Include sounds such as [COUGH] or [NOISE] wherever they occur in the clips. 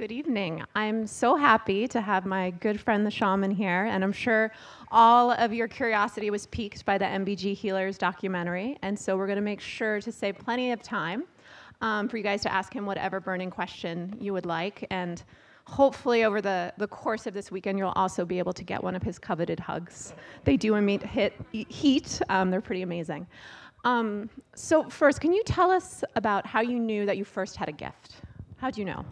Good evening. I'm so happy to have my good friend the shaman here, and I'm sure all of your curiosity was piqued by the MBG Healers documentary, and so we're going to make sure to save plenty of time um, for you guys to ask him whatever burning question you would like, and hopefully over the, the course of this weekend, you'll also be able to get one of his coveted hugs. They do emit hit, heat, um, they're pretty amazing. Um, so first, can you tell us about how you knew that you first had a gift? How'd you know?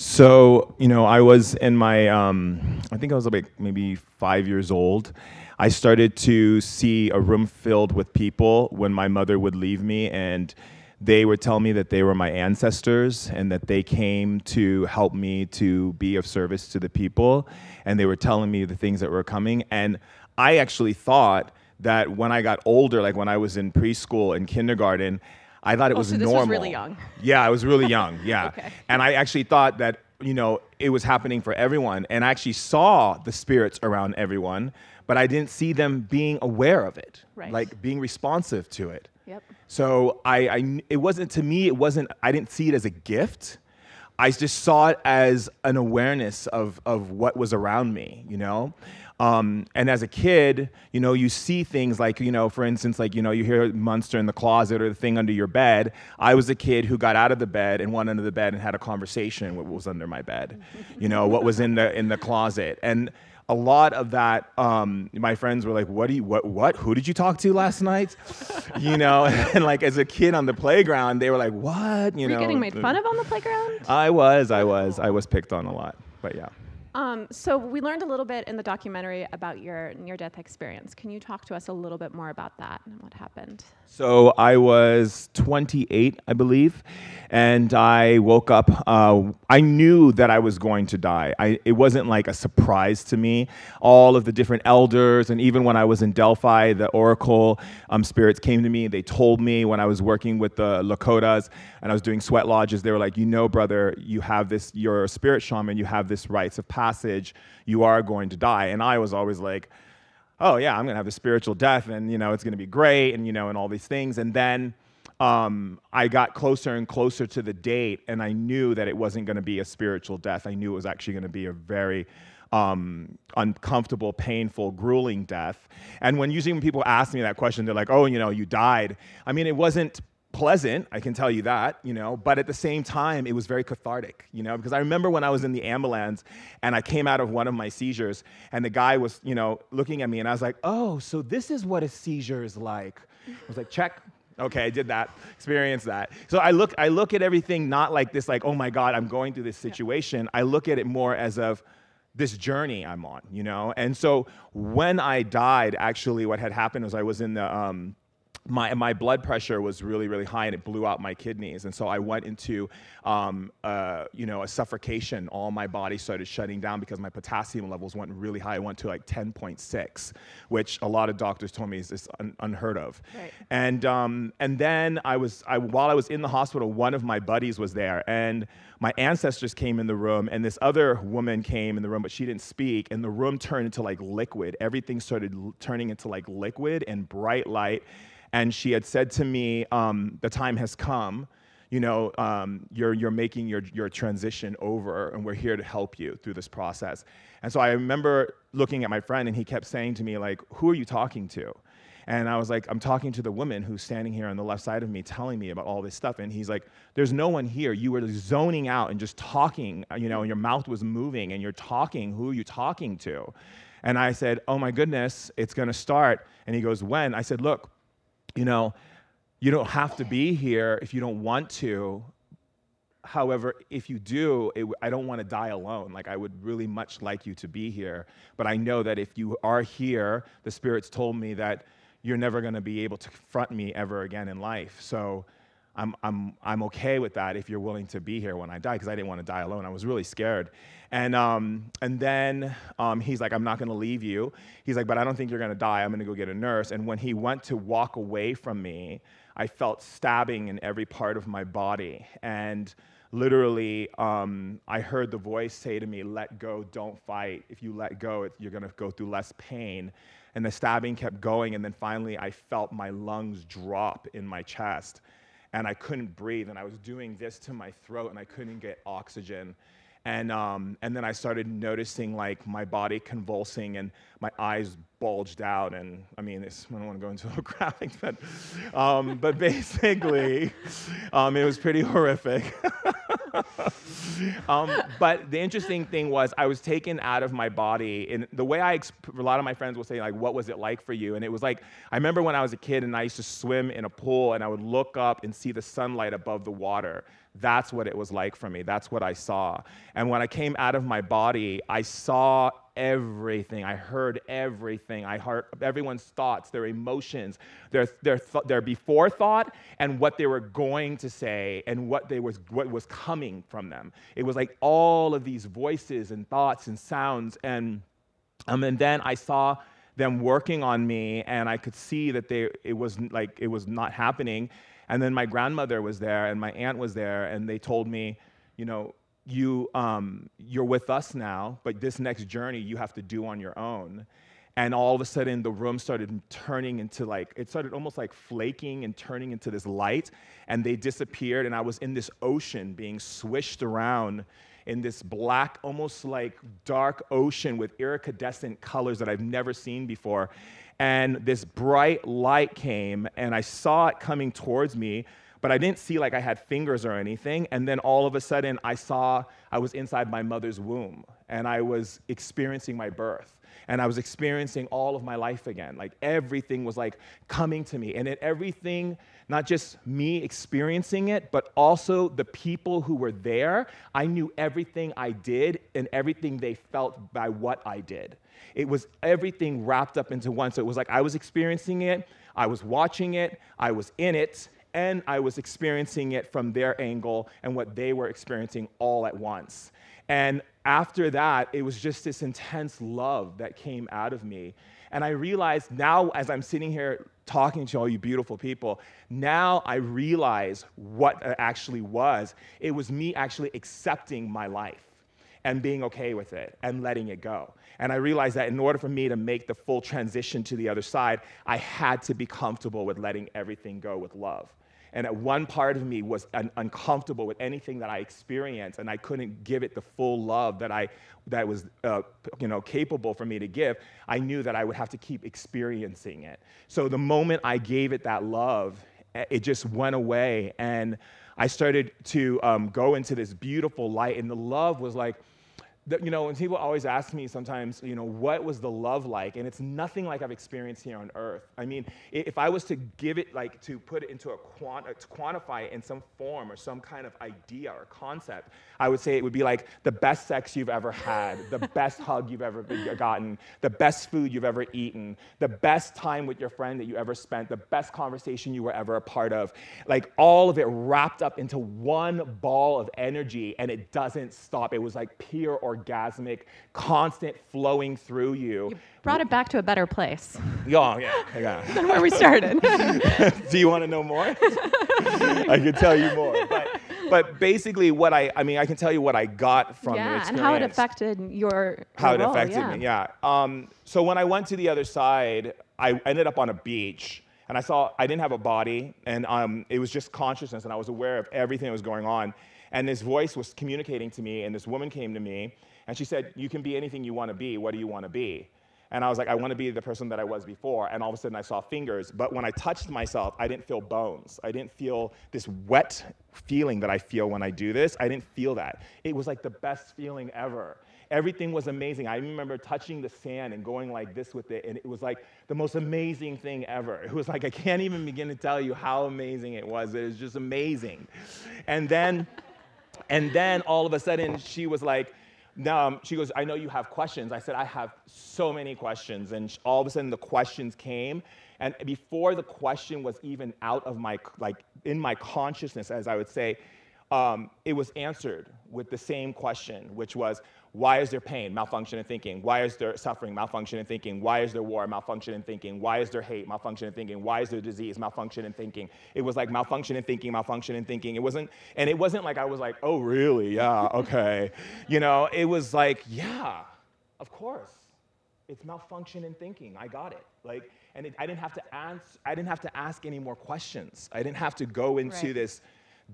So, you know, I was in my, um, I think I was like maybe five years old. I started to see a room filled with people when my mother would leave me, and they would tell me that they were my ancestors and that they came to help me to be of service to the people. And they were telling me the things that were coming. And I actually thought that when I got older, like when I was in preschool and kindergarten, I thought it oh, was so this normal. Was really young. Yeah, I was [LAUGHS] really young. Yeah, okay. and I actually thought that you know it was happening for everyone, and I actually saw the spirits around everyone, but I didn't see them being aware of it, right. like being responsive to it. Yep. So I, I, it wasn't to me. It wasn't. I didn't see it as a gift. I just saw it as an awareness of of what was around me. You know. Um, and as a kid, you know, you see things like, you know, for instance, like, you know, you hear monster in the closet or the thing under your bed. I was a kid who got out of the bed and went under the bed and had a conversation with what was under my bed, you know, what was in the in the closet. And a lot of that, um, my friends were like, "What do you? What? What? Who did you talk to last night?" [LAUGHS] you know, [LAUGHS] and like as a kid on the playground, they were like, "What?" You were know, you getting made fun of on the playground. I was, I was, I was picked on a lot, but yeah. Um, so we learned a little bit in the documentary about your near-death experience. Can you talk to us a little bit more about that and what happened? So I was 28, I believe, and I woke up. Uh, I knew that I was going to die. I, it wasn't like a surprise to me. All of the different elders, and even when I was in Delphi, the oracle um, spirits came to me. They told me when I was working with the Lakotas and I was doing sweat lodges, they were like, You know, brother, you have this, you're a spirit shaman, you have this rites of passage, you are going to die. And I was always like, oh yeah, I'm gonna have a spiritual death, and you know it's gonna be great, and you know, and all these things. And then um, I got closer and closer to the date, and I knew that it wasn't gonna be a spiritual death. I knew it was actually gonna be a very um, uncomfortable, painful, grueling death. And when usually when people ask me that question, they're like, "Oh, you know, you died." I mean, it wasn't pleasant, I can tell you that, you know, but at the same time, it was very cathartic, you know, because I remember when I was in the ambulance and I came out of one of my seizures and the guy was, you know, looking at me and I was like, oh, so this is what a seizure is like. I was like, check. Okay, I did that, experience that. So I look, I look at everything not like this, like, oh my God, I'm going through this situation. Yeah. I look at it more as of, this journey I'm on, you know? And so when I died, actually, what had happened was I was in the, um, my, my blood pressure was really really high and it blew out my kidneys and so i went into um, uh, you know a suffocation all my body started shutting down because my potassium levels went really high i went to like 10.6 which a lot of doctors told me is, is un- unheard of right. and um, and then i was I, while i was in the hospital one of my buddies was there and my ancestors came in the room and this other woman came in the room but she didn't speak and the room turned into like liquid everything started l- turning into like liquid and bright light and she had said to me, um, The time has come. You know, um, you're, you're making your, your transition over, and we're here to help you through this process. And so I remember looking at my friend, and he kept saying to me, like, Who are you talking to? And I was like, I'm talking to the woman who's standing here on the left side of me telling me about all this stuff. And he's like, There's no one here. You were zoning out and just talking, uh, you know, and your mouth was moving and you're talking. Who are you talking to? And I said, Oh my goodness, it's going to start. And he goes, When? I said, Look, you know, you don't have to be here if you don't want to. However, if you do, it, I don't want to die alone. Like, I would really much like you to be here. But I know that if you are here, the Spirit's told me that you're never going to be able to confront me ever again in life. So, I'm, I'm, I'm okay with that if you're willing to be here when I die, because I didn't want to die alone. I was really scared. And, um, and then um, he's like, I'm not going to leave you. He's like, but I don't think you're going to die. I'm going to go get a nurse. And when he went to walk away from me, I felt stabbing in every part of my body. And literally, um, I heard the voice say to me, Let go, don't fight. If you let go, you're going to go through less pain. And the stabbing kept going. And then finally, I felt my lungs drop in my chest and I couldn't breathe, and I was doing this to my throat, and I couldn't get oxygen. And, um, and then I started noticing like my body convulsing and my eyes bulged out and i mean this, i don't want to go into a [LAUGHS] graphic but um, but basically [LAUGHS] um, it was pretty horrific [LAUGHS] um, but the interesting thing was i was taken out of my body and the way i exp- a lot of my friends will say like what was it like for you and it was like i remember when i was a kid and i used to swim in a pool and i would look up and see the sunlight above the water that's what it was like for me that's what i saw and when i came out of my body i saw everything. I heard everything. I heard everyone's thoughts, their emotions, their, their, th- their before thought, and what they were going to say and what, they was, what was coming from them. It was like all of these voices and thoughts and sounds. And, um, and then I saw them working on me, and I could see that they, it was like it was not happening. And then my grandmother was there, and my aunt was there, and they told me, you know, you, um, you're with us now, but this next journey you have to do on your own. And all of a sudden, the room started turning into like, it started almost like flaking and turning into this light. And they disappeared. And I was in this ocean being swished around in this black, almost like dark ocean with iridescent colors that I've never seen before. And this bright light came, and I saw it coming towards me but I didn't see like I had fingers or anything. And then all of a sudden, I saw I was inside my mother's womb and I was experiencing my birth. And I was experiencing all of my life again. Like everything was like coming to me. And everything, not just me experiencing it, but also the people who were there, I knew everything I did and everything they felt by what I did. It was everything wrapped up into one. So it was like I was experiencing it, I was watching it, I was in it, and I was experiencing it from their angle and what they were experiencing all at once. And after that, it was just this intense love that came out of me. And I realized now, as I'm sitting here talking to all you beautiful people, now I realize what it actually was. It was me actually accepting my life and being okay with it and letting it go. And I realized that in order for me to make the full transition to the other side, I had to be comfortable with letting everything go with love. And at one part of me was un- uncomfortable with anything that I experienced, and I couldn't give it the full love that I that was uh, you know capable for me to give. I knew that I would have to keep experiencing it. So the moment I gave it that love, eh, it just went away, and I started to um, go into this beautiful light, and the love was like that, you know, when people always ask me sometimes, you know, what was the love like? And it's nothing like I've experienced here on earth. I mean, if I was to give it, like, to put it into a quant, uh, to quantify it in some form or some kind of idea or concept, I would say it would be like the best sex you've ever had, the [LAUGHS] best hug you've ever uh, gotten, the best food you've ever eaten, the best time with your friend that you ever spent, the best conversation you were ever a part of. Like, all of it wrapped up into one ball of energy, and it doesn't stop. It was like pure orgasmic, constant flowing through you. You brought it back to a better place. [LAUGHS] Oh, yeah, yeah, yeah. [LAUGHS] than where we started. [LAUGHS] Do you want to know more? I could tell you more. But, but basically, what I, I mean, I can tell you what I got from yeah, it. and how it affected your. How it role, affected yeah. me, yeah. Um, so when I went to the other side, I ended up on a beach and I saw I didn't have a body, and um, it was just consciousness, and I was aware of everything that was going on. And this voice was communicating to me, and this woman came to me, and she said, You can be anything you want to be. What do you want to be? And I was like, I want to be the person that I was before. And all of a sudden, I saw fingers. But when I touched myself, I didn't feel bones. I didn't feel this wet feeling that I feel when I do this. I didn't feel that. It was like the best feeling ever. Everything was amazing. I remember touching the sand and going like this with it, and it was like the most amazing thing ever. It was like, I can't even begin to tell you how amazing it was. It was just amazing. And then, and then all of a sudden, she was like, um, she goes, I know you have questions. I said, I have so many questions. And all of a sudden, the questions came. And before the question was even out of my, like, in my consciousness, as I would say, um, it was answered with the same question, which was, why is there pain, malfunction in thinking? Why is there suffering, malfunction in thinking? Why is there war, malfunction in thinking? Why is there hate, malfunction in thinking? Why is there disease, malfunction in thinking? It was like malfunction in thinking, malfunction in thinking. It wasn't, and it wasn't like I was like, oh, really? Yeah, [LAUGHS] okay. you know, it was like, yeah, of course. It's malfunction in thinking. I got it. Like, and it, I didn't have to ask. I didn't have to ask any more questions. I didn't have to go into right. this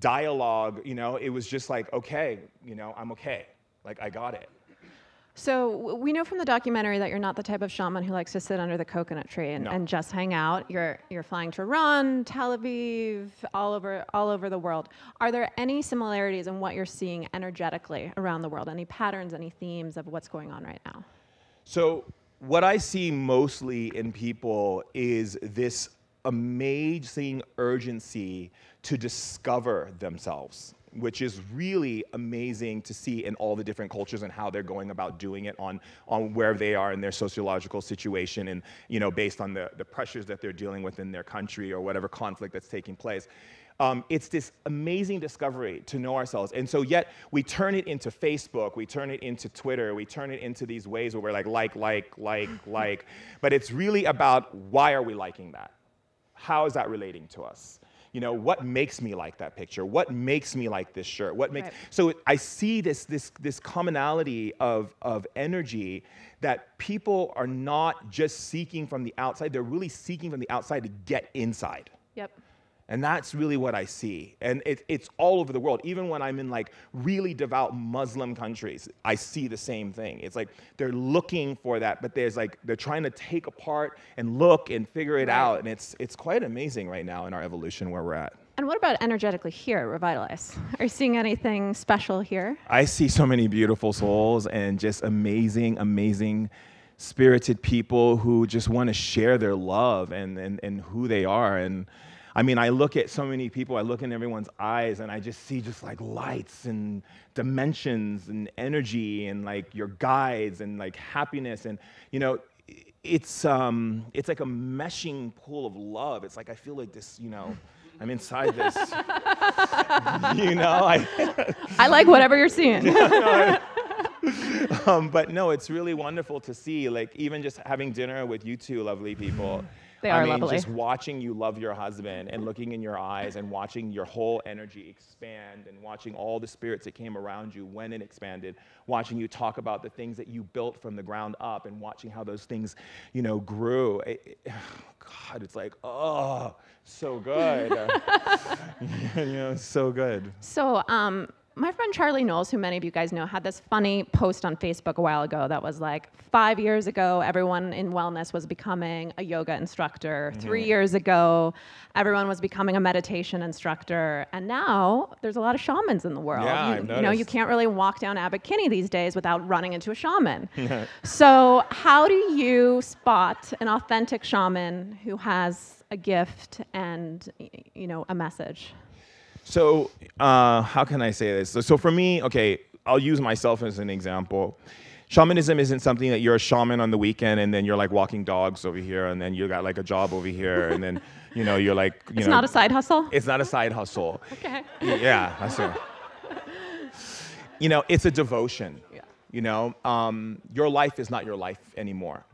dialogue, you know, it was just like, okay, you know, I'm okay. Like, I got it. So we know from the documentary that you're not the type of shaman who likes to sit under the coconut tree and, no. and just hang out. You're you're flying to Iran, Tel Aviv, all over all over the world. Are there any similarities in what you're seeing energetically around the world? Any patterns, any themes of what's going on right now? So what I see mostly in people is this amazing urgency to discover themselves, which is really amazing to see in all the different cultures and how they're going about doing it on, on where they are in their sociological situation and you know based on the, the pressures that they're dealing with in their country or whatever conflict that's taking place. Um, it's this amazing discovery to know ourselves. And so, yet, we turn it into Facebook, we turn it into Twitter, we turn it into these ways where we're like, like, like, like, [LAUGHS] like. But it's really about why are we liking that? How is that relating to us? you know what makes me like that picture what makes me like this shirt what makes right. so it, i see this this this commonality of of energy that people are not just seeking from the outside they're really seeking from the outside to get inside yep and that's really what I see. And it, it's all over the world. Even when I'm in like really devout Muslim countries, I see the same thing. It's like they're looking for that, but there's like they're trying to take apart and look and figure it out. And it's it's quite amazing right now in our evolution where we're at. And what about energetically here at Revitalize? Are you seeing anything special here? I see so many beautiful souls and just amazing, amazing spirited people who just want to share their love and, and, and who they are and I mean, I look at so many people, I look in everyone's eyes, and I just see just like lights and dimensions and energy and like your guides and like happiness. And, you know, it's, um, it's like a meshing pool of love. It's like I feel like this, you know. I'm inside this. [LAUGHS] [LAUGHS] you know, I. I like whatever you're seeing. [LAUGHS] [LAUGHS] um, but no, it's really wonderful to see, like, even just having dinner with you two lovely people. [LAUGHS] They I mean, lovely. just watching you love your husband and looking in your eyes and watching your whole energy expand and watching all the spirits that came around you when it expanded, watching you talk about the things that you built from the ground up and watching how those things, you know, grew. It, it, [SIGHS] God, it's like, oh, so good. [LAUGHS] you know, so good. So, um, my friend Charlie Knowles, who many of you guys know, had this funny post on Facebook a while ago that was like five years ago, everyone in wellness was becoming a yoga instructor. Mm-hmm. Three years ago, everyone was becoming a meditation instructor. And now there's a lot of shamans in the world. Yeah, you, I've you know, you can't really walk down Abbot Kinney these days without running into a shaman. [LAUGHS] so, how do you spot an authentic shaman who has a gift and, you know, a message? So uh, how can I say this? So, so for me, okay, I'll use myself as an example. Shamanism isn't something that you're a shaman on the weekend and then you're like walking dogs over here and then you got like a job over here and then you know you're like you [LAUGHS] it's know, not a side hustle. It's not a side hustle. [LAUGHS] okay. Yeah, I see. You know, it's a devotion. Yeah. You know, um, your life is not your life anymore.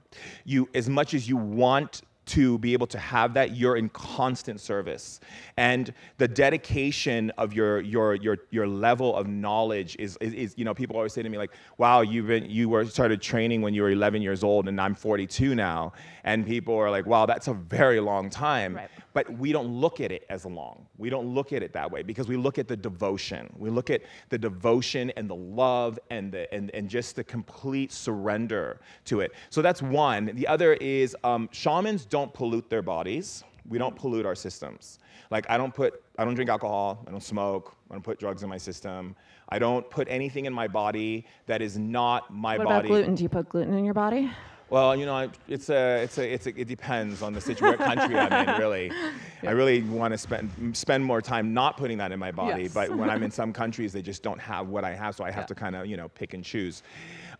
You, as much as you want to be able to have that, you're in constant service. And the dedication of your your your your level of knowledge is is, is you know, people always say to me like, "Wow, you've been you were started training when you were 11 years old and I'm 42 now." And people are like, "Wow, that's a very long time." Right but we don't look at it as long. We don't look at it that way because we look at the devotion. We look at the devotion and the love and, the, and, and just the complete surrender to it. So that's one. The other is um, shamans don't pollute their bodies. We don't pollute our systems. Like I don't put, I don't drink alcohol, I don't smoke, I don't put drugs in my system. I don't put anything in my body that is not my what body. What about gluten? Do you put gluten in your body? Well, you know, it's a, it's a, it's a, it depends on the situation, country I'm in, really. [LAUGHS] Yeah. I really want to spend spend more time not putting that in my body, yes. but when I'm in [LAUGHS] some countries, they just don't have what I have, so I have yeah. to kind of, you know, pick and choose.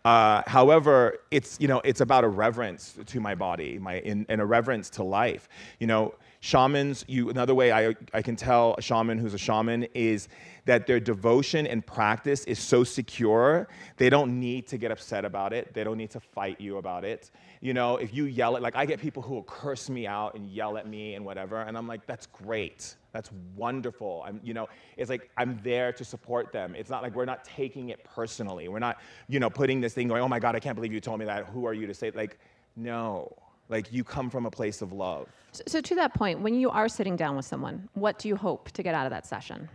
Uh, however, it's you know it's about a reverence to my body, my in, and a reverence to life. You know, shamans. You another way I I can tell a shaman who's a shaman is that their devotion and practice is so secure they don't need to get upset about it. They don't need to fight you about it you know, if you yell at, like I get people who will curse me out and yell at me and whatever, and I'm like, that's great. That's wonderful. I'm, you know, it's like I'm there to support them. It's not like we're not taking it personally. We're not, you know, putting this thing going, oh my God, I can't believe you told me that. Who are you to say? Like, no. Like you come from a place of love. So, so to that point, when you are sitting down with someone, what do you hope to get out of that session?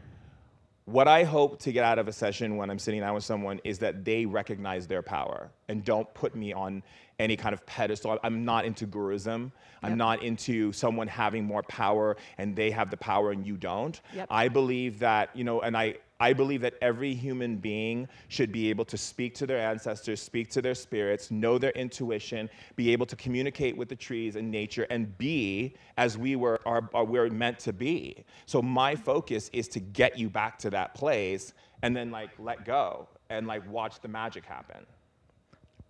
What I hope to get out of a session when I'm sitting down with someone is that they recognize their power and don't put me on any kind of pedestal. I'm not into guruism. I'm not into someone having more power and they have the power and you don't. Yep. I believe that, you know, and I, I believe that every human being should be able to speak to their ancestors, speak to their spirits, know their intuition, be able to communicate with the trees and nature, and be as we were are, are we're meant to be. So my focus is to get you back to that place, and then like let go and like watch the magic happen.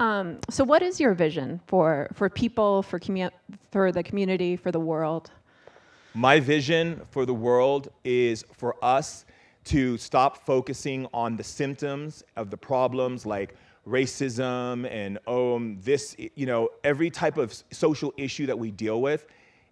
Um, so what is your vision for, for people, for, commu- for the community, for the world? My vision for the world is for us to stop focusing on the symptoms of the problems like racism and oh um, this you know every type of social issue that we deal with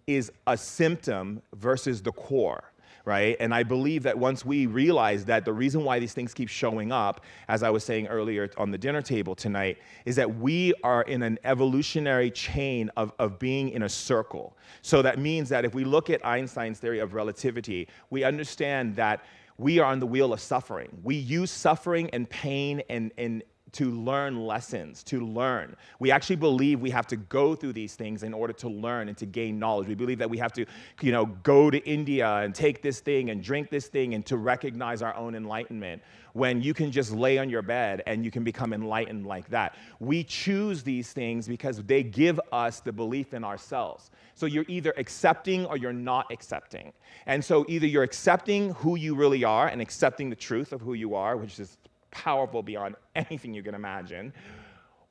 is a symptom versus the core right? And I believe that once we realize that the reason why these things keep showing up, as I was saying earlier on the dinner table tonight, is that we are in an evolutionary chain of, of being in a circle. So that means that if we look at Einstein's theory of relativity, we understand that we are on the wheel of suffering. We use suffering and pain and, and to learn lessons, to learn. We actually believe we have to go through these things in order to learn and to gain knowledge. We believe that we have to, you know, go to India and take this thing and drink this thing and to recognize our own enlightenment when you can just lay on your bed and you can become enlightened like that. We choose these things because they give us the belief in ourselves. So you're either accepting or you're not accepting. And so either you're accepting who you really are and accepting the truth of who you are, which is powerful beyond anything you can imagine,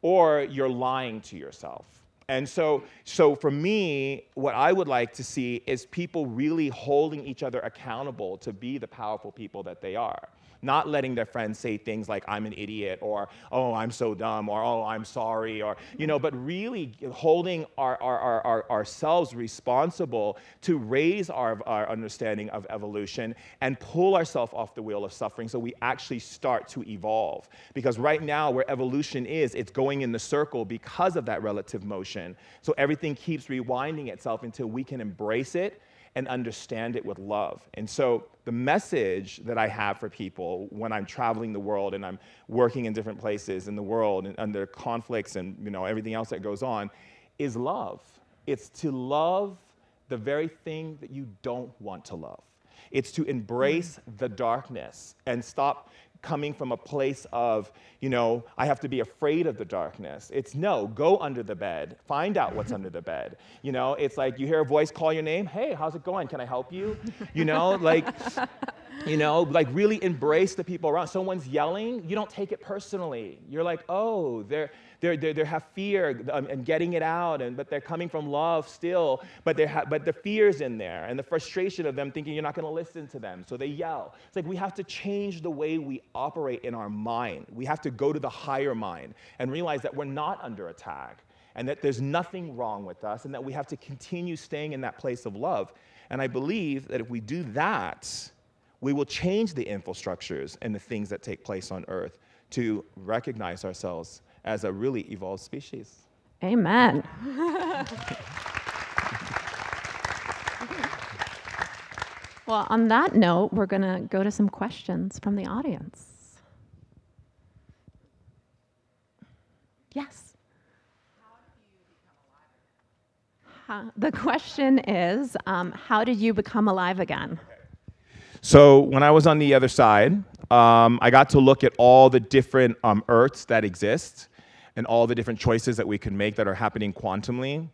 or you're lying to yourself. And so, so for me, what I would like to see is people really holding each other accountable to be the powerful people that they are not letting their friends say things like, I'm an idiot, or, oh, I'm so dumb, or, oh, I'm sorry, or, you know, but really holding our, our, our, ourselves responsible to raise our, our understanding of evolution and pull ourselves off the wheel of suffering so we actually start to evolve. Because right now, where evolution is, it's going in the circle because of that relative motion. So everything keeps rewinding itself until we can embrace it and understand it with love. And so, the message that I have for people when I'm traveling the world and I'm working in different places in the world and under conflicts and you know everything else that goes on is love. It's to love the very thing that you don't want to love. It's to embrace mm. the darkness and stop coming from a place of, you know, I have to be afraid of the darkness. It's no, go under the bed, find out what's under the bed. You know, it's like you hear a voice call your name, hey, how's it going? Can I help you? You know, like you know, like really embrace the people around. Someone's yelling, you don't take it personally. You're like, oh, they're they are they are they have fear um, and getting it out, and but they're coming from love still. But they ha- but the fear's in there, and the frustration of them thinking you're not going to listen to them, so they yell. It's like we have to change the way we operate in our mind. We have to go to the higher mind and realize that we're not under attack, and that there's nothing wrong with us, and that we have to continue staying in that place of love. And I believe that if we do that we will change the infrastructures and the things that take place on Earth to recognize ourselves as a really evolved species. Amen. [LAUGHS] well, on that note, we're going to go to some questions from the audience. Yes. the question is, um, how did you become alive again? Okay. So when I was on the other side, um, I got to look at all the different um, Earths that exist and all the different choices that we can make that are happening quantumly.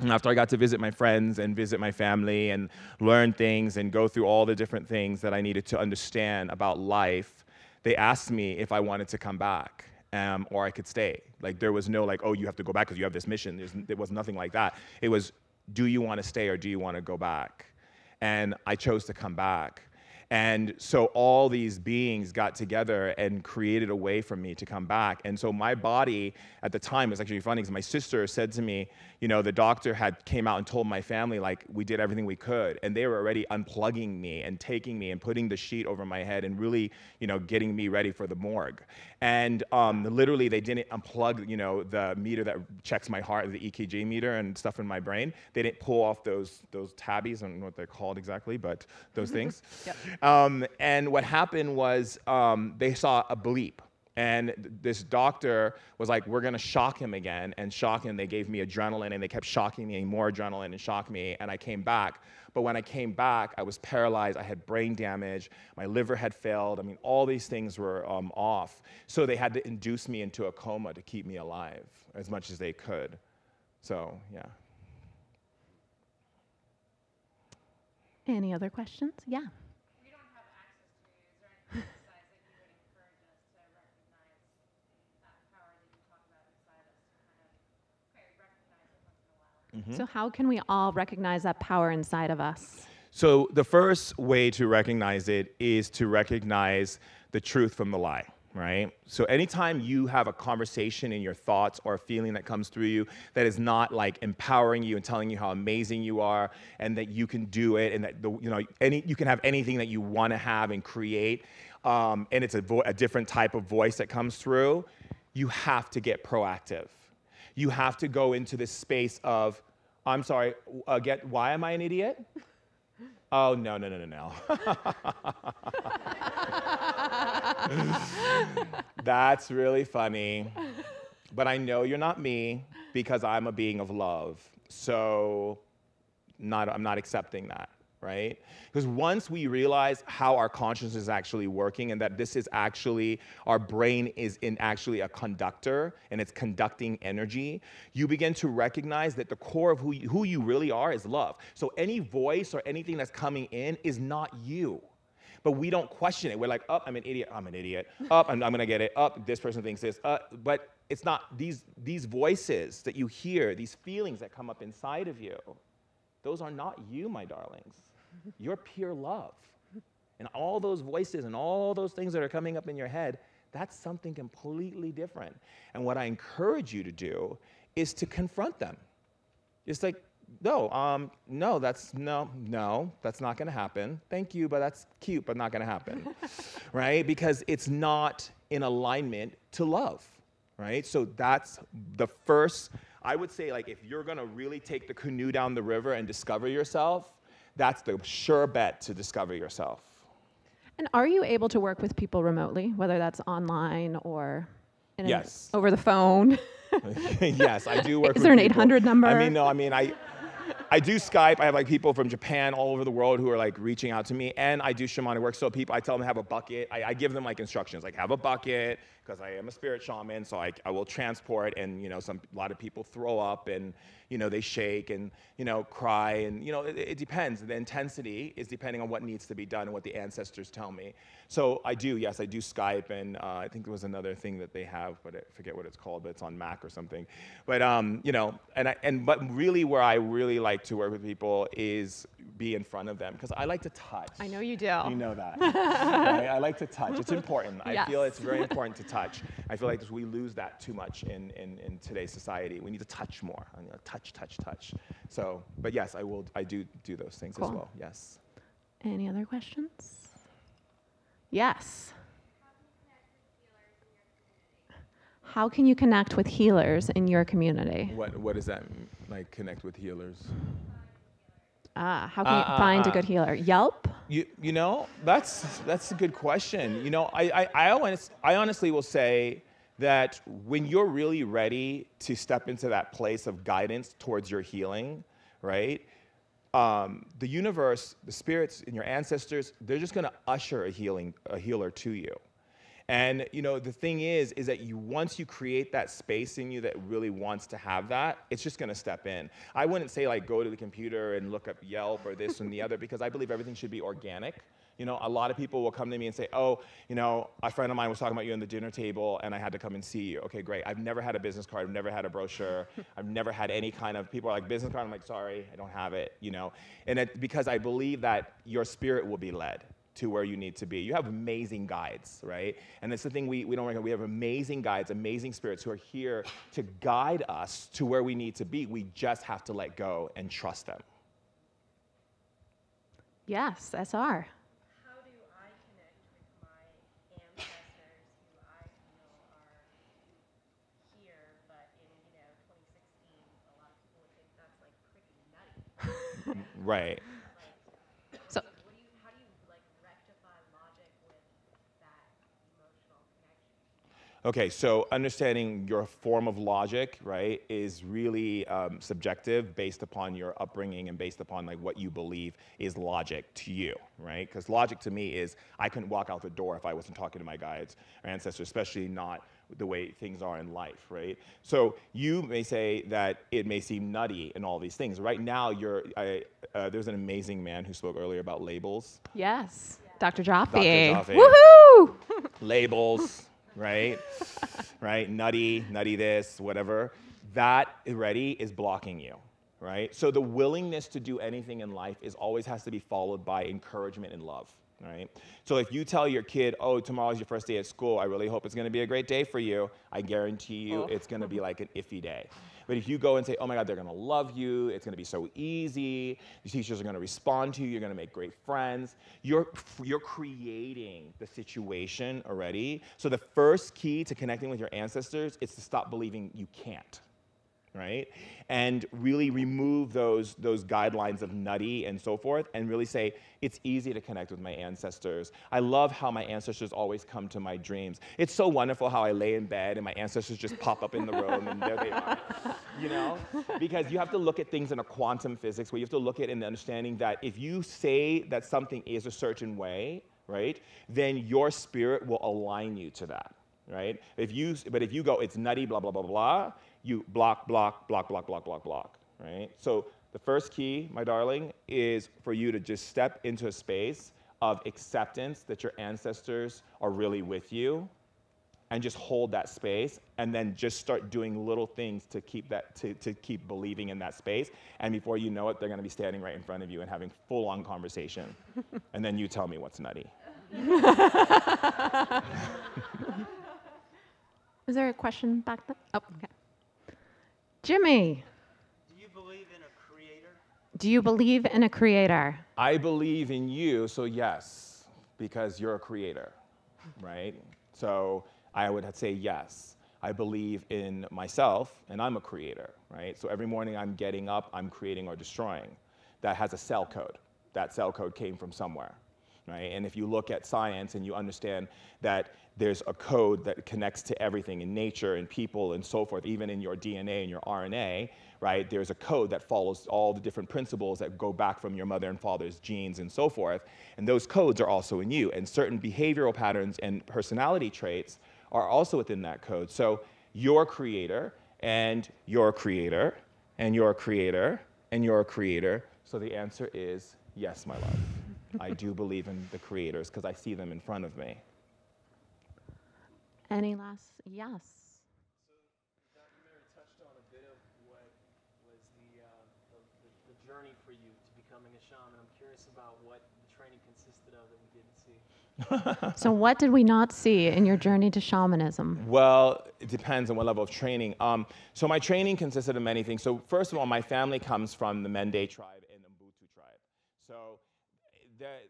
And after I got to visit my friends and visit my family and learn things and go through all the different things that I needed to understand about life, they asked me if I wanted to come back um, or I could stay. Like there was no like, oh, you have to go back because you have this mission. There's, there was nothing like that. It was, do you want to stay or do you want to go back? And I chose to come back and so all these beings got together and created a way for me to come back. And so my body at the time was actually funny because my sister said to me, you know, the doctor had came out and told my family like we did everything we could, and they were already unplugging me and taking me and putting the sheet over my head and really, you know, getting me ready for the morgue. And um, literally, they didn't unplug, you know, the meter that checks my heart, the EKG meter and stuff in my brain. They didn't pull off those those tabbies. I don't know what they're called exactly, but those mm-hmm. things. yep. Um, and what happened was um, they saw a bleep. And this doctor was like, we're gonna shock him again and shock him. They gave me adrenaline and they kept shocking me, and more adrenaline and shock me. And I came back. But when I came back, I was paralyzed. I had brain damage. My liver had failed. I mean, all these things were um, off. So they had to induce me into a coma to keep me alive as much as they could. So, yeah. Any other questions? Yeah. Mm-hmm. So, how can we all recognize that power inside of us? So, the first way to recognize it is to recognize the truth from the lie right? So anytime you have a conversation in your thoughts or a feeling that comes through you that is not like empowering you and telling you how amazing you are and that you can do it and that the, you know any you can have anything that you want to have and create, um, and it's a, vo- a different type of voice that comes through, you have to get proactive you have to go into this space of, I'm sorry, uh, get, why am I an idiot? Oh, no, no, no, no, no. [LAUGHS] That's really funny. But I know you're not me because I'm a being of love. So not, I'm not accepting that right? Because once we realize how our conscience is actually working and that this is actually, our brain is in actually a conductor and it's conducting energy, you begin to recognize that the core of who you, who you really are is love. So any voice or anything that's coming in is not you. But we don't question it. We're like, oh, I'm an idiot. I'm an idiot. Up, oh, I'm, I'm, gonna get it. Up, oh, this person thinks this. Uh, but it's not these these voices that you hear, these feelings that come up inside of you those are not you, my darlings. You're pure love. And all those voices and all those things that are coming up in your head, that's something completely different. And what I encourage you to do is to confront them. It's like, no, um, no, that's no, no, that's not gonna happen. Thank you, but that's cute, but not gonna happen. [LAUGHS] right? Because it's not in alignment to love, right? So that's the first I would say like if you're gonna really take the canoe down the river and discover yourself, that's the sure bet to discover yourself. And are you able to work with people remotely, whether that's online or yes. over the phone? [LAUGHS] yes, I do work. Is there an eight hundred number? I mean, no, I mean I. I do Skype. I have like people from Japan all over the world who are like reaching out to me, and I do shamanic work. So people, I tell them have a bucket. I, I give them like instructions, like have a bucket, because I am a spirit shaman, so I, I will transport, and you know, some a lot of people throw up, and you know, they shake, and you know, cry, and you know, it, it depends. The intensity is depending on what needs to be done and what the ancestors tell me. So I do, yes, I do Skype, and uh, I think there was another thing that they have, but I forget what it's called, but it's on Mac or something. But um, you know, and I, and but really, where I really like to work with people is be in front of them because I like to touch. I know you do. You know that. [LAUGHS] I like to touch. It's important. Yes. I feel it's very important to touch touch. I feel like we lose that too much in, in, in today's society. We need to touch more. I mean, touch, touch, touch. So, but yes, I will. I do do those things cool. as well. Yes. Any other questions? Yes. How can you connect with healers in your community? What What does that like? Connect with healers. Ah, how can uh, you uh, find uh, a good healer? Yelp? You, you know, that's that's a good question. You know, I, I, I, honest, I honestly will say that when you're really ready to step into that place of guidance towards your healing, right? Um, the universe, the spirits, and your ancestors, they're just gonna usher a healing, a healer to you. And you know, the thing is, is that you once you create that space in you that really wants to have that, it's just gonna step in. I wouldn't say like go to the computer and look up Yelp or this and the other because I believe everything should be organic. You know, a lot of people will come to me and say, "Oh, you know, a friend of mine was talking about you on the dinner table, and I had to come and see you." Okay, great. I've never had a business card. I've never had a brochure. I've never had any kind of people are like business card. I'm like, sorry, I don't have it. You know, and it, because I believe that your spirit will be led to where you need to be. You have amazing guides, right? And that's the thing we, we don't recognize. We have amazing guides, amazing spirits who are here to guide us to where we need to be. We just have to let go and trust them. Yes, SR. [LAUGHS] Right. Okay, so understanding your form of logic, right, is really um, subjective based upon your upbringing and based upon like what you believe is logic to you, right? Because logic to me is I couldn't walk out the door if I wasn't talking to my guides or ancestors, especially not the way things are in life, right? So you may say that it may seem nutty and all these things. Right now, you're I, uh, there's an amazing man who spoke earlier about labels. Yes, Dr. Jaffe. Dr. Jaffe. Woohoo! [LAUGHS] labels right? right? Nutty, nutty this, whatever. That already is blocking you, right? So the willingness to do anything in life is always has to be followed by encouragement and love. Right? So if you tell your kid, oh, tomorrow's your first day at school, I really hope it's gonna be a great day for you, I guarantee you oh. it's gonna be like an iffy day. But if you go and say, oh my God, they're going to love you, it's going to be so easy, the teachers are going to respond to you, you're going to make great friends, you're, you're creating the situation already. So the first key to connecting with your ancestors is to stop believing you can't right? And really remove those, those guidelines of nutty and so forth, and really say, it's easy to connect with my ancestors. I love how my ancestors always come to my dreams. It's so wonderful how I lay in bed and my ancestors just pop up in the room and there they are. [LAUGHS] You know? Because you have to look at things in a quantum physics where you have to look at the understanding that if you say that something is a certain way, right, then your spirit will align you to that right? If you, but if you go, it's nutty, blah, blah, blah, blah, you block, block, block, block, block, block, block, right? So the first key, my darling, is for you to just step into a space of acceptance that your ancestors are really with you and just hold that space and then just start doing little things to keep that to, to keep believing in that space and before you know it they're going to be standing right in front of you and having full on conversation [LAUGHS] and then you tell me what's nutty [LAUGHS] is there a question back there oh, okay. Jimmy. Do you believe in a creator? Do you believe in a creator? I believe in you, so yes, because you're a creator, right? So I would say yes. I believe in myself and I'm a creator, right? So every morning I'm getting up, I'm creating or destroying. That has a cell code. That cell code came from somewhere right? And if you look at science and you understand that there's a code that connects to everything in nature and people and so forth, even in your DNA and your RNA, right? There's a code that follows all the different principles that go back from your mother and father's genes and so forth. And those codes are also in you. And certain behavioral patterns and personality traits are also within that code. So your creator and your creator and your creator and your creator. So the answer is yes, my love. I do believe in the creators because I see them in front of me. Any last? Yes. So the documentary touched on a bit of what was the, uh, the, the journey for you to becoming a shaman. I'm curious about what the training consisted of that we didn't see. [LAUGHS] so what did we not see in your journey to shamanism? Well, it depends on what level of training. Um, so my training consisted of many things. So first of all, my family comes from the Mende tribe and the Mbutu tribe. So that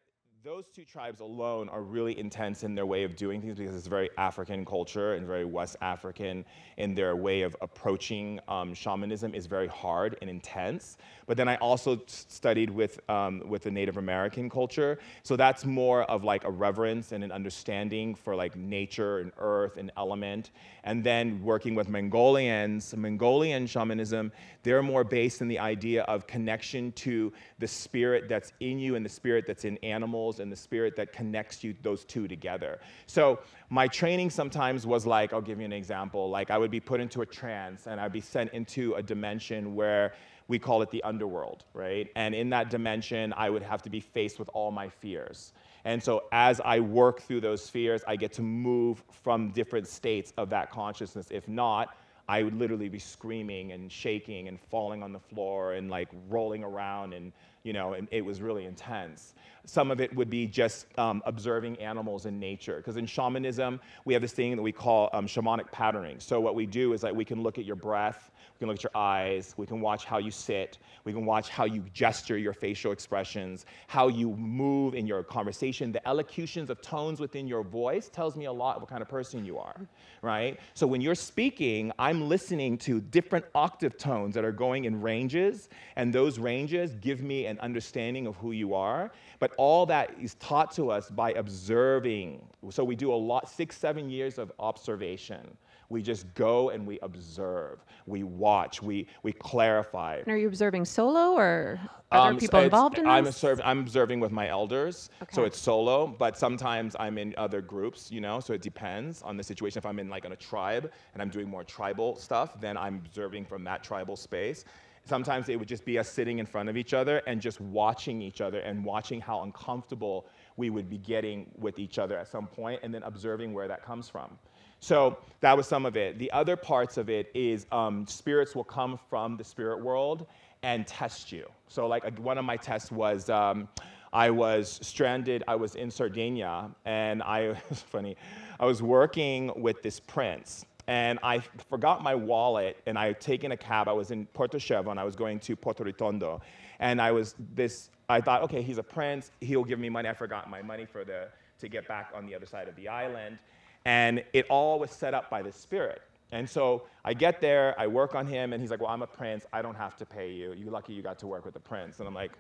those two tribes alone are really intense in their way of doing things because it's very African culture and very West African in their way of approaching um, shamanism is very hard and intense. But then I also studied with um, with the Native American culture, so that's more of like a reverence and an understanding for like nature and earth and element. And then working with Mongolians, Mongolian shamanism, they're more based in the idea of connection to the spirit that's in you and the spirit that's in animals and the spirit that connects you those two together. So my training sometimes was like, I'll give you an example. Like I would be put into a trance and I'd be sent into a dimension where we call it the underworld, right? And in that dimension, I would have to be faced with all my fears. And so as I work through those fears, I get to move from different states of that consciousness. If not, I would literally be screaming and shaking and falling on the floor and like rolling around and you know, and it was really intense some of it would be just um, observing animals in nature. Because in shamanism, we have this thing that we call um, shamanic patterning. So what we do is that we can look at your breath, we can look at your eyes, we can watch how you sit, we can watch how you gesture, your facial expressions, how you move in your conversation. The elocutions of tones within your voice tells me a lot what kind of person you are, right? So when you're speaking, I'm listening to different octave tones that are going in ranges, and those ranges give me an understanding of who you are. But all that is taught to us by observing. So we do a lot, six, seven years of observation. We just go and we observe, we watch, we, we clarify. And are you observing solo or other um, people involved in this? I'm, observe, I'm observing with my elders, okay. so it's solo, but sometimes I'm in other groups, you know, so it depends on the situation. If I'm in like in a tribe and I'm doing more tribal stuff, then I'm observing from that tribal space. Sometimes it would just be us sitting in front of each other and just watching each other and watching how uncomfortable we would be getting with each other at some point and then observing where that comes from. So that was some of it. The other parts of it is um, spirits will come from the spirit world and test you. So, like, one of my tests was um, I was stranded, I was in Sardinia, and I, was [LAUGHS] funny, I was working with this prince and I forgot my wallet, and I had taken a cab. I was in Puerto Chevron. I was going to Puerto Ritondo, and I was this. I thought, okay, he's a prince. He'll give me money. I forgot my money for the to get back on the other side of the island, and it all was set up by the spirit. And so I get there, I work on him, and he's like, well, I'm a prince. I don't have to pay you. You lucky you got to work with a prince. And I'm like.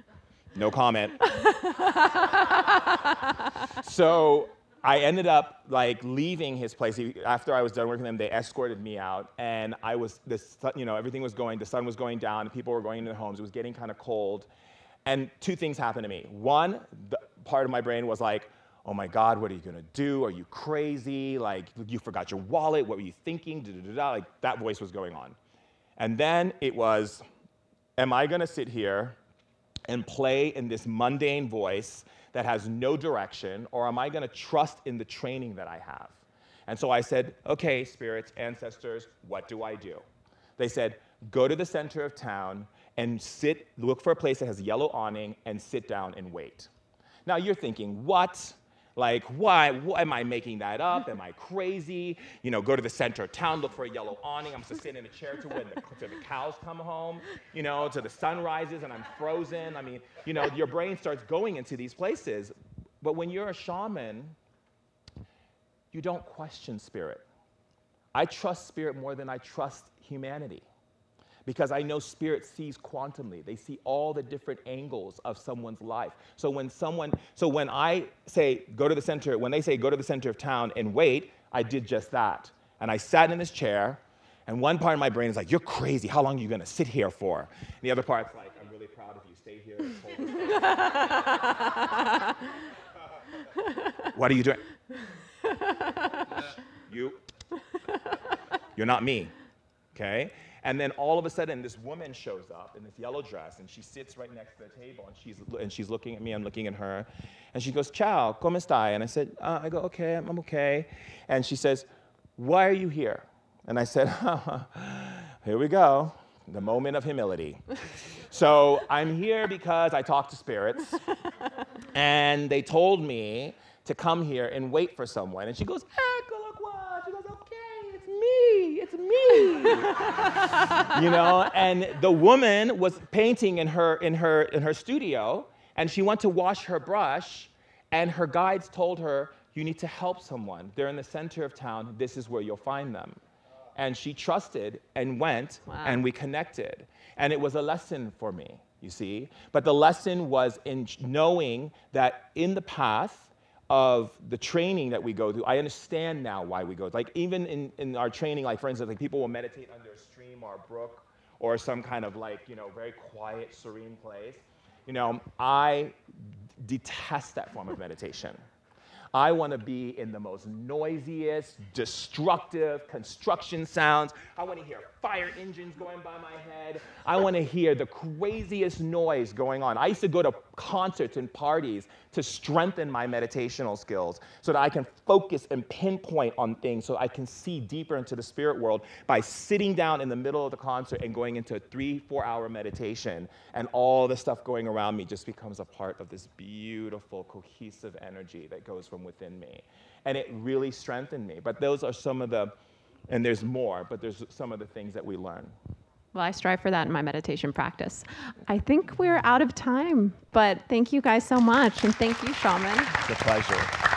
[LAUGHS] No comment. [LAUGHS] so I ended up like leaving his place he, after I was done working with him. They escorted me out, and I was this, you know, everything was going. The sun was going down. People were going into their homes. It was getting kind of cold, and two things happened to me. One, the part of my brain was like, "Oh my God, what are you gonna do? Are you crazy? Like you forgot your wallet? What were you thinking?" Da, da, da, like that voice was going on, and then it was, "Am I gonna sit here and play in this mundane voice that has no direction, or am I going to trust in the training that I have? And so I said, okay, spirits, ancestors, what do I do? They said, go to the center of town and sit, look for a place that has yellow awning and sit down and wait. Now you're thinking, what? Like, why, why am I making that up? Am I crazy? You know, go to the center of town, look for a yellow awning. I'm just sitting in a chair to when the, to the cows come home, you know, to the sun rises and I'm frozen. I mean, you know, your brain starts going into these places. But when you're a shaman, you don't question spirit. I trust spirit more than I trust humanity because I know spirit sees quantumly. They see all the different angles of someone's life. So when someone, so when I say go to the center, when they say go to the center of town and wait, I did just that. And I sat in this chair, and one part of my brain is like, "You're crazy. How long are you gonna sit here for?" And the other part's like, "I'm really proud of you. Stay here." [LAUGHS] what are you doing? you. You're not me. Okay? And then all of a sudden, this woman shows up in this yellow dress, and she sits right next to the table, and she's, and she's looking at me, I'm looking at her. And she goes, Ciao, come stai? And I said, uh, I go, okay, I'm, I'm okay. And she says, Why are you here? And I said, [LAUGHS] Here we go the moment of humility. [LAUGHS] so I'm here because I talk to spirits, [LAUGHS] and they told me to come here and wait for someone. And she goes, ah, [LAUGHS] you know, and the woman was painting in her in her in her studio, and she went to wash her brush, and her guides told her, "You need to help someone. They're in the center of town. This is where you'll find them." And she trusted and went, wow. and we connected. And it was a lesson for me, you see. But the lesson was in knowing that in the path of the training that we go through, I understand now why we go. Like even in, in our training, like for instance, like people will meditate under a stream or a brook or some kind of like, you know, very quiet, serene place. You know, I detest that form of meditation. I want to be in the most noisiest, destructive construction sounds. I want to hear fire engines going by my head. I want to hear the craziest noise going on. I used to go to concerts and parties to strengthen my meditational skills so that I can focus and pinpoint on things so I can see deeper into the spirit world by sitting down in the middle of the concert and going into a three, four hour meditation. And all the stuff going around me just becomes a part of this beautiful, cohesive energy that goes from within me. And it really strengthened me. But those are some of the, and there's more, but there's some of the things that we learn. Well, I strive for that in my meditation practice. I think we're out of time, but thank you guys so much. And thank you, Shaman. It's a pleasure.